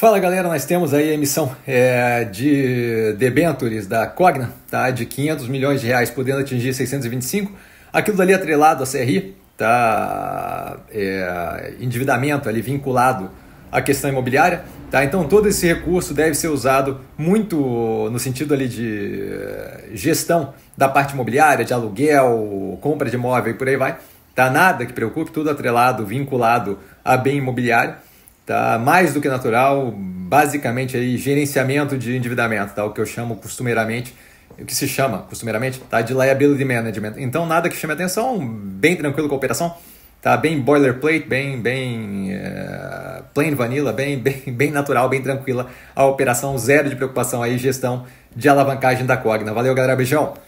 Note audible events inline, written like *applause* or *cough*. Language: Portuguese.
Fala galera, nós temos aí a emissão é, de debentures da Cogna, tá? De 500 milhões de reais, podendo atingir 625. Aquilo dali atrelado à CRI, tá? É, endividamento ali vinculado à questão imobiliária, tá? Então todo esse recurso deve ser usado muito no sentido ali de é, gestão da parte imobiliária, de aluguel, compra de imóvel e por aí vai. Tá nada que preocupe, tudo atrelado, vinculado a bem imobiliário tá? Mais do que natural, basicamente aí gerenciamento de endividamento, tá? O que eu chamo costumeiramente, o que se chama costumeiramente, tá? De liability management. Então nada que chame atenção, bem tranquilo com a operação, tá? Bem boilerplate, bem bem eh, plain vanilla, bem, *laughs* bem bem natural, bem tranquila a operação, zero de preocupação aí gestão de alavancagem da Cogna. Valeu, galera, beijão.